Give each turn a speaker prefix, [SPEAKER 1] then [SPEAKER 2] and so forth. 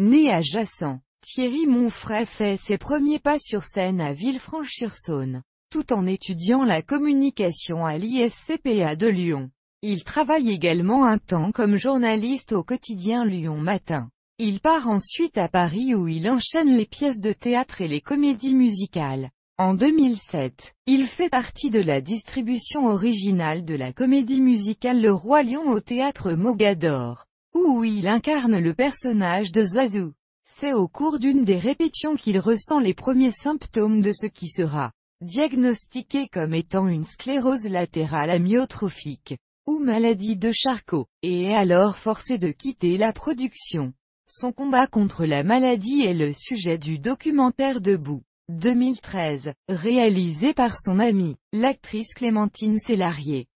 [SPEAKER 1] Né à Jassan, Thierry Monfray fait ses premiers pas sur scène à Villefranche-sur-Saône, tout en étudiant la communication à l'ISCPA de Lyon. Il travaille également un temps comme journaliste au quotidien Lyon Matin. Il part ensuite à Paris où il enchaîne les pièces de théâtre et les comédies musicales. En 2007, il fait partie de la distribution originale de la comédie musicale Le Roi Lion au théâtre Mogador où il incarne le personnage de Zazou. C'est au cours d'une des répétitions qu'il ressent les premiers symptômes de ce qui sera diagnostiqué comme étant une sclérose latérale amyotrophique, ou maladie de Charcot, et est alors forcé de quitter la production. Son combat contre la maladie est le sujet du documentaire Debout, 2013, réalisé par son amie, l'actrice Clémentine Sélarié.